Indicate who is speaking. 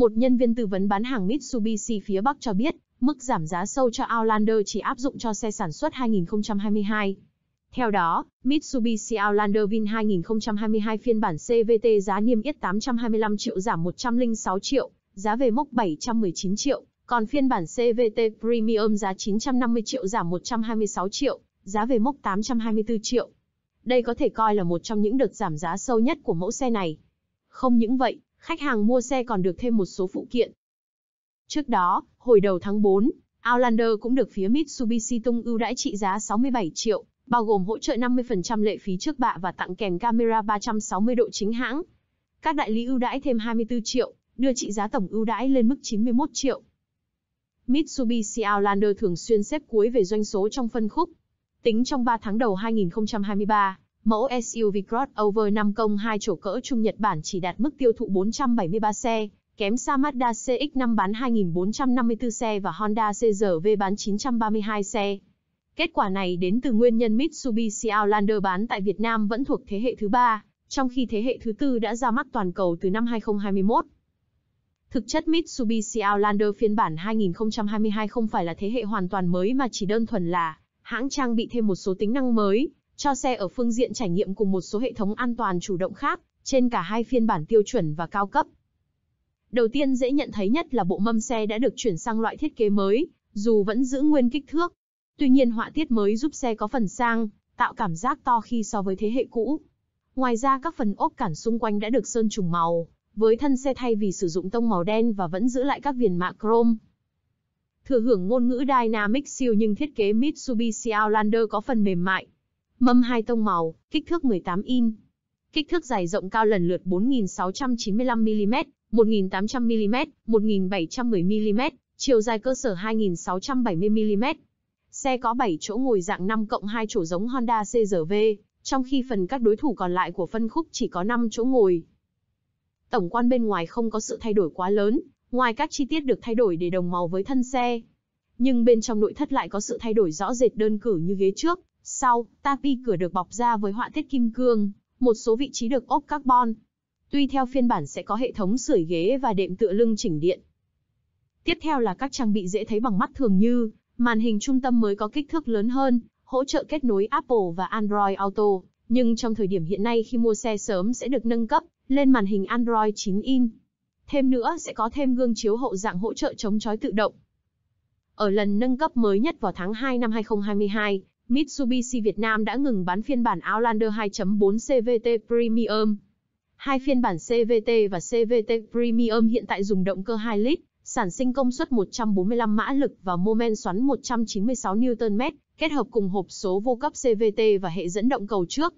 Speaker 1: Một nhân viên tư vấn bán hàng Mitsubishi phía Bắc cho biết, mức giảm giá sâu cho Outlander chỉ áp dụng cho xe sản xuất 2022. Theo đó, Mitsubishi Outlander Vin 2022 phiên bản CVT giá niêm yết 825 triệu giảm 106 triệu, giá về mốc 719 triệu, còn phiên bản CVT Premium giá 950 triệu giảm 126 triệu, giá về mốc 824 triệu. Đây có thể coi là một trong những đợt giảm giá sâu nhất của mẫu xe này. Không những vậy, khách hàng mua xe còn được thêm một số phụ kiện. Trước đó, hồi đầu tháng 4, Outlander cũng được phía Mitsubishi tung ưu đãi trị giá 67 triệu, bao gồm hỗ trợ 50% lệ phí trước bạ và tặng kèm camera 360 độ chính hãng. Các đại lý ưu đãi thêm 24 triệu, đưa trị giá tổng ưu đãi lên mức 91 triệu. Mitsubishi Outlander thường xuyên xếp cuối về doanh số trong phân khúc. Tính trong 3 tháng đầu 2023, mẫu SUV crossover 5 công 2 chỗ cỡ trung Nhật Bản chỉ đạt mức tiêu thụ 473 xe, kém xa Mazda CX-5 bán 2.454 xe và Honda CR-V bán 932 xe. Kết quả này đến từ nguyên nhân Mitsubishi Outlander bán tại Việt Nam vẫn thuộc thế hệ thứ ba, trong khi thế hệ thứ tư đã ra mắt toàn cầu từ năm 2021. Thực chất Mitsubishi Outlander phiên bản 2022 không phải là thế hệ hoàn toàn mới mà chỉ đơn thuần là hãng trang bị thêm một số tính năng mới, cho xe ở phương diện trải nghiệm cùng một số hệ thống an toàn chủ động khác, trên cả hai phiên bản tiêu chuẩn và cao cấp. Đầu tiên dễ nhận thấy nhất là bộ mâm xe đã được chuyển sang loại thiết kế mới, dù vẫn giữ nguyên kích thước. Tuy nhiên họa tiết mới giúp xe có phần sang, tạo cảm giác to khi so với thế hệ cũ. Ngoài ra các phần ốp cản xung quanh đã được sơn trùng màu, với thân xe thay vì sử dụng tông màu đen và vẫn giữ lại các viền mạ chrome. Thừa hưởng ngôn ngữ Dynamic siêu nhưng thiết kế Mitsubishi Outlander có phần mềm mại, mâm hai tông màu, kích thước 18 in. Kích thước dài rộng cao lần lượt 4.695mm, 1.800mm, 1.710mm, chiều dài cơ sở 2.670mm. Xe có 7 chỗ ngồi dạng 5 cộng 2 chỗ giống Honda CRV, trong khi phần các đối thủ còn lại của phân khúc chỉ có 5 chỗ ngồi. Tổng quan bên ngoài không có sự thay đổi quá lớn, ngoài các chi tiết được thay đổi để đồng màu với thân xe. Nhưng bên trong nội thất lại có sự thay đổi rõ rệt đơn cử như ghế trước, sau, tapi cửa được bọc ra với họa tiết kim cương, một số vị trí được ốp carbon. Tuy theo phiên bản sẽ có hệ thống sưởi ghế và đệm tựa lưng chỉnh điện. Tiếp theo là các trang bị dễ thấy bằng mắt thường như màn hình trung tâm mới có kích thước lớn hơn, hỗ trợ kết nối Apple và Android Auto, nhưng trong thời điểm hiện nay khi mua xe sớm sẽ được nâng cấp lên màn hình Android 9 in. Thêm nữa sẽ có thêm gương chiếu hậu dạng hỗ trợ chống chói tự động. Ở lần nâng cấp mới nhất vào tháng 2 năm 2022, Mitsubishi Việt Nam đã ngừng bán phiên bản Outlander 2.4 CVT Premium. Hai phiên bản CVT và CVT Premium hiện tại dùng động cơ 2 lít, sản sinh công suất 145 mã lực và mô men xoắn 196 Nm, kết hợp cùng hộp số vô cấp CVT và hệ dẫn động cầu trước.